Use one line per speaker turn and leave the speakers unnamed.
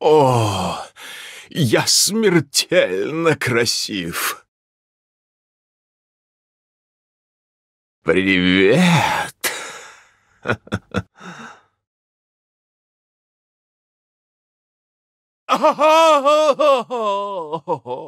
О, я смертельно красив! Привет!
Oh,